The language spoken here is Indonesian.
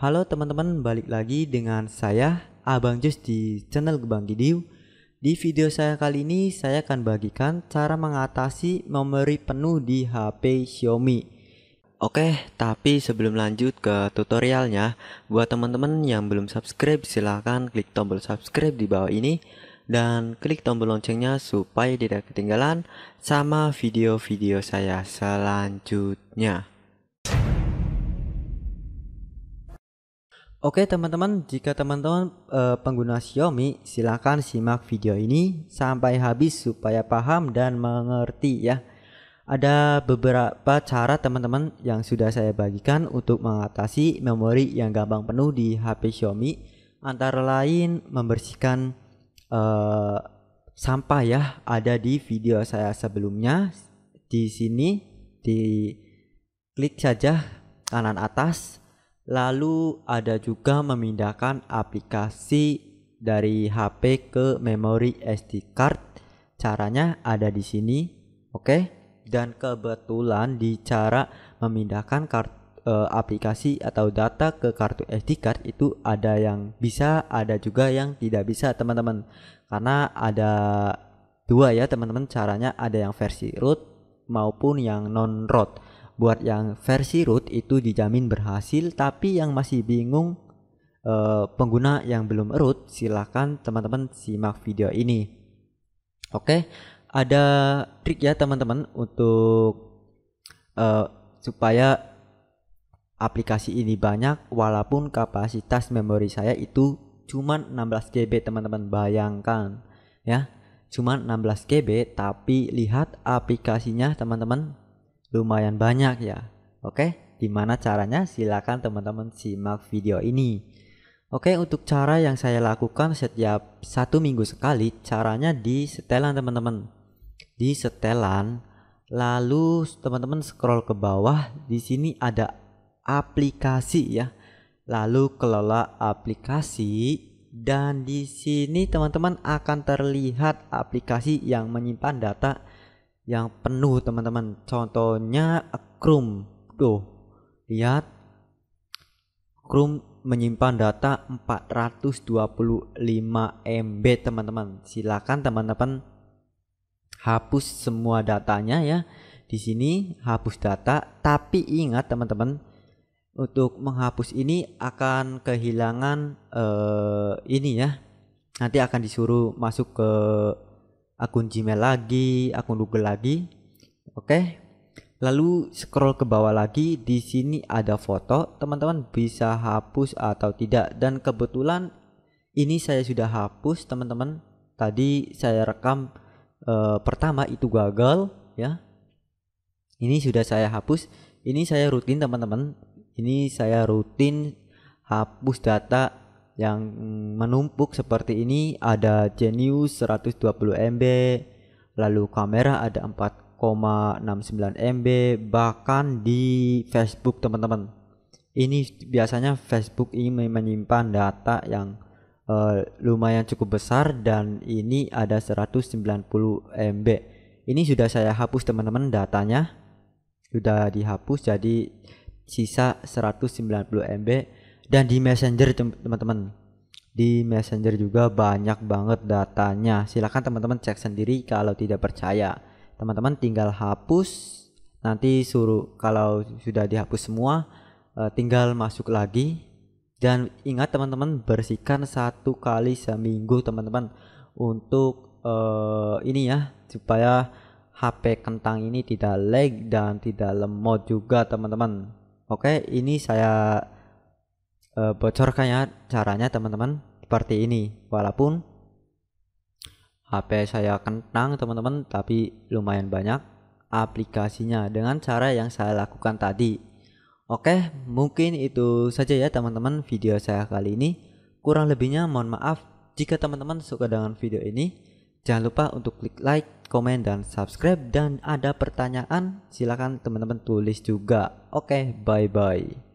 Halo teman-teman, balik lagi dengan saya Abang Jus di channel Gebang Gidiu. Di video saya kali ini saya akan bagikan cara mengatasi memori penuh di HP Xiaomi. Oke, tapi sebelum lanjut ke tutorialnya, buat teman-teman yang belum subscribe silahkan klik tombol subscribe di bawah ini dan klik tombol loncengnya supaya tidak ketinggalan sama video-video saya selanjutnya. Oke teman-teman, jika teman-teman eh, pengguna Xiaomi, silahkan simak video ini sampai habis supaya paham dan mengerti ya. Ada beberapa cara teman-teman yang sudah saya bagikan untuk mengatasi memori yang gampang penuh di HP Xiaomi, antara lain membersihkan eh, sampah ya. Ada di video saya sebelumnya di sini di klik saja kanan atas Lalu ada juga memindahkan aplikasi dari HP ke memori SD card. Caranya ada di sini, oke? Okay? Dan kebetulan di cara memindahkan kartu eh, aplikasi atau data ke kartu SD card itu ada yang bisa, ada juga yang tidak bisa, teman-teman. Karena ada dua ya, teman-teman. Caranya ada yang versi root maupun yang non root buat yang versi root itu dijamin berhasil tapi yang masih bingung eh, pengguna yang belum root silahkan teman-teman simak video ini oke ada trik ya teman-teman untuk eh, supaya aplikasi ini banyak walaupun kapasitas memori saya itu cuman 16 GB teman-teman bayangkan ya cuman 16 GB tapi lihat aplikasinya teman-teman lumayan banyak ya. Oke, gimana caranya? Silakan teman-teman simak video ini. Oke, untuk cara yang saya lakukan setiap satu minggu sekali, caranya di setelan teman-teman. Di setelan, lalu teman-teman scroll ke bawah, di sini ada aplikasi ya. Lalu kelola aplikasi dan di sini teman-teman akan terlihat aplikasi yang menyimpan data yang penuh teman-teman contohnya Chrome tuh lihat Chrome menyimpan data 425 MB teman-teman silakan teman-teman hapus semua datanya ya di sini hapus data tapi ingat teman-teman untuk menghapus ini akan kehilangan eh, ini ya nanti akan disuruh masuk ke akun Gmail lagi, akun Google lagi. Oke. Okay. Lalu scroll ke bawah lagi, di sini ada foto. Teman-teman bisa hapus atau tidak dan kebetulan ini saya sudah hapus, teman-teman. Tadi saya rekam e, pertama itu gagal ya. Ini sudah saya hapus. Ini saya rutin, teman-teman. Ini saya rutin hapus data yang menumpuk seperti ini ada Genius 120 MB, lalu kamera ada 4,69 MB, bahkan di Facebook teman-teman. Ini biasanya Facebook ini menyimpan data yang uh, lumayan cukup besar dan ini ada 190 MB. Ini sudah saya hapus teman-teman datanya. Sudah dihapus jadi sisa 190 MB dan di Messenger teman-teman. Di Messenger juga banyak banget datanya. Silahkan teman-teman cek sendiri kalau tidak percaya. Teman-teman tinggal hapus nanti suruh kalau sudah dihapus semua eh, tinggal masuk lagi dan ingat teman-teman bersihkan satu kali seminggu teman-teman untuk uh, ini ya supaya HP kentang ini tidak lag dan tidak lemot juga teman-teman oke ini saya uh, eh, bocor caranya teman-teman seperti ini walaupun HP saya kentang teman-teman tapi lumayan banyak aplikasinya dengan cara yang saya lakukan tadi Oke mungkin itu saja ya teman-teman video saya kali ini kurang lebihnya mohon maaf jika teman-teman suka dengan video ini jangan lupa untuk klik like komen dan subscribe dan ada pertanyaan silahkan teman-teman tulis juga oke bye bye